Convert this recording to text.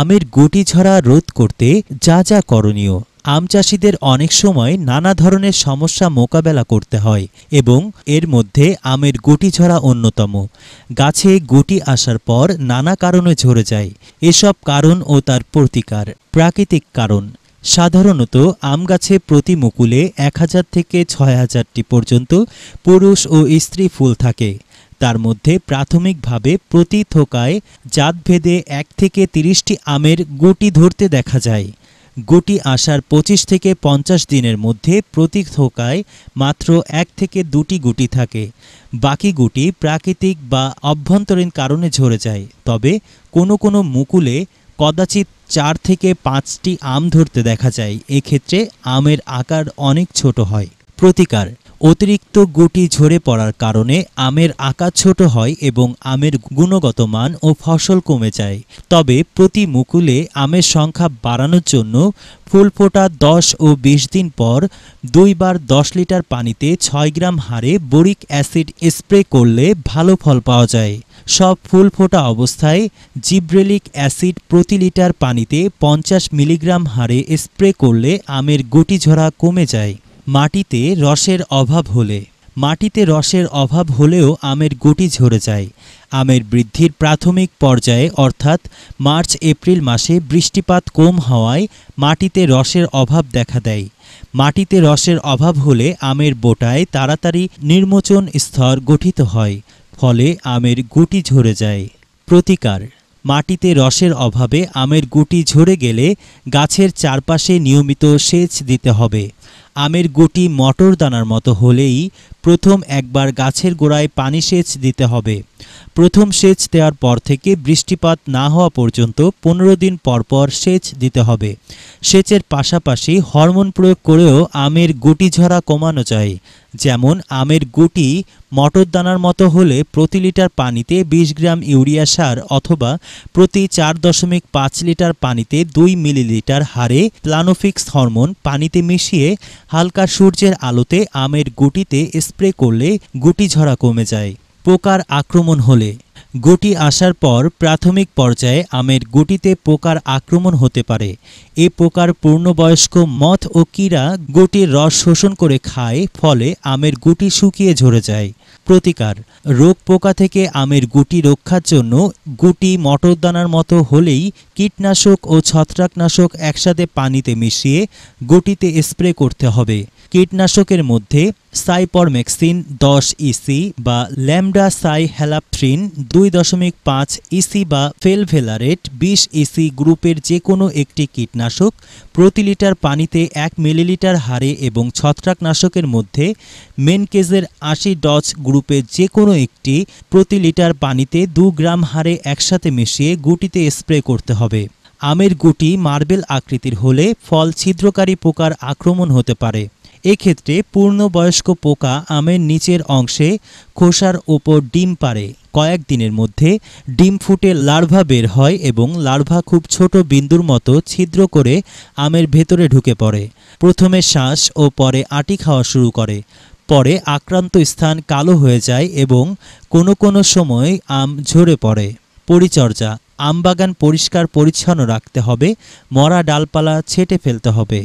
আমের গুটি ঝরা রোধ করতে যা যা করণীয় আম চাষিদের অনেক সময় নানা ধরনের সমস্যা মোকাবেলা করতে হয় এবং এর মধ্যে আমের গুটি ঝরা অন্যতম গাছে গুটি আসার পর নানা কারণে ঝরে যায় এসব কারণ ও তার প্রতিকার প্রাকৃতিক কারণ সাধারণত আম গাছে প্রতি মুকুলে এক হাজার থেকে ছয় হাজারটি পর্যন্ত পুরুষ ও স্ত্রী ফুল থাকে তার মধ্যে প্রাথমিকভাবে প্রতি থোকায় জাতভেদে এক থেকে তিরিশটি আমের গুটি ধরতে দেখা যায় গুটি আসার ২৫ থেকে পঞ্চাশ দিনের মধ্যে প্রতি থোকায় মাত্র এক থেকে দুটি গুটি থাকে বাকি গুটি প্রাকৃতিক বা অভ্যন্তরীণ কারণে ঝরে যায় তবে কোনো কোনো মুকুলে কদাচিৎ চার থেকে পাঁচটি আম ধরতে দেখা যায় এক্ষেত্রে আমের আকার অনেক ছোট হয় প্রতিকার অতিরিক্ত গুটি ঝরে পড়ার কারণে আমের আকার ছোট হয় এবং আমের গুণগত মান ও ফসল কমে যায় তবে প্রতি মুকুলে আমের সংখ্যা বাড়ানোর জন্য ফুল ফোটা দশ ও ২০ দিন পর দুইবার ১০ লিটার পানিতে ছয় গ্রাম হারে বরিক অ্যাসিড স্প্রে করলে ভালো ফল পাওয়া যায় সব ফুল ফোটা অবস্থায় জিব্রেলিক অ্যাসিড প্রতি লিটার পানিতে পঞ্চাশ মিলিগ্রাম হারে স্প্রে করলে আমের গুটি ঝরা কমে যায় মাটিতে রসের অভাব হলে মাটিতে রসের অভাব হলেও আমের গুটি ঝরে যায় আমের বৃদ্ধির প্রাথমিক পর্যায়ে অর্থাৎ মার্চ এপ্রিল মাসে বৃষ্টিপাত কম হওয়ায় মাটিতে রসের অভাব দেখা দেয় মাটিতে রসের অভাব হলে আমের বোটায় তাড়াতাড়ি নির্মোচন স্তর গঠিত হয় ফলে আমের গুটি ঝরে যায় প্রতিকার মাটিতে রসের অভাবে আমের গুটি ঝরে গেলে গাছের চারপাশে নিয়মিত সেচ দিতে হবে আমের গুটি মটর দানার মতো হলেই প্রথম একবার গাছের গোড়ায় পানি সেচ দিতে হবে প্রথম সেচ দেওয়ার পর থেকে বৃষ্টিপাত না হওয়া পর্যন্ত পনেরো দিন পরপর সেচ দিতে হবে সেচের পাশাপাশি হরমোন প্রয়োগ করেও আমের গুটি ঝরা কমানো যায় যেমন আমের গুটি মটর দানার মতো হলে প্রতি লিটার পানিতে ২০ গ্রাম ইউরিয়া সার অথবা প্রতি চার দশমিক পাঁচ লিটার পানিতে দুই মিলিলিটার হারে প্লানোফিক্স হরমোন পানিতে মিশিয়ে হালকা সূর্যের আলোতে আমের গুটিতে স্প্রে করলে গুটি ঝরা কমে যায় পোকার আক্রমণ হলে গুটি আসার পর প্রাথমিক পর্যায়ে আমের গুটিতে পোকার আক্রমণ হতে পারে এ পোকার পূর্ণবয়স্ক মথ ও কীরা গুটির রস শোষণ করে খায় ফলে আমের গুটি শুকিয়ে ঝরে যায় প্রতিকার রোগ পোকা থেকে আমের গুটি রক্ষার জন্য গুটি মটরদানার মতো হলেই কীটনাশক ও ছত্রাকনাশক একসাথে পানিতে মিশিয়ে গুটিতে স্প্রে করতে হবে কীটনাশকের মধ্যে সাইপরমেক্সিন দশ ইসি e বা ল্যামডা সাই হ্যালাপথ্রিন দুই দশমিক পাঁচ ইসি e বা ফেলভেলারেট বিশ ইসি e গ্রুপের যে কোনো একটি কীটনাশক প্রতি লিটার পানিতে এক মিলিলিটার হারে এবং ছত্রাকনাশকের মধ্যে মেনকেজের আশি ডচ গ্রুপের যে কোনো একটি প্রতি লিটার পানিতে দু গ্রাম হারে একসাথে মিশিয়ে গুটিতে স্প্রে করতে হবে আমের গুটি মার্বেল আকৃতির হলে ফল ছিদ্রকারী পোকার আক্রমণ হতে পারে এক্ষেত্রে পূর্ণবয়স্ক পোকা আমের নিচের অংশে খোসার ওপর ডিম পারে কয়েক দিনের মধ্যে ডিম ফুটে লার্ভা বের হয় এবং লার্ভা খুব ছোট বিন্দুর মতো ছিদ্র করে আমের ভেতরে ঢুকে পড়ে প্রথমে শ্বাস ও পরে আটি খাওয়া শুরু করে পরে আক্রান্ত স্থান কালো হয়ে যায় এবং কোনো কোনো সময় আম ঝরে পড়ে পরিচর্যা আমবাগান পরিষ্কার পরিচ্ছন্ন রাখতে হবে মরা ডালপালা ছেটে ফেলতে হবে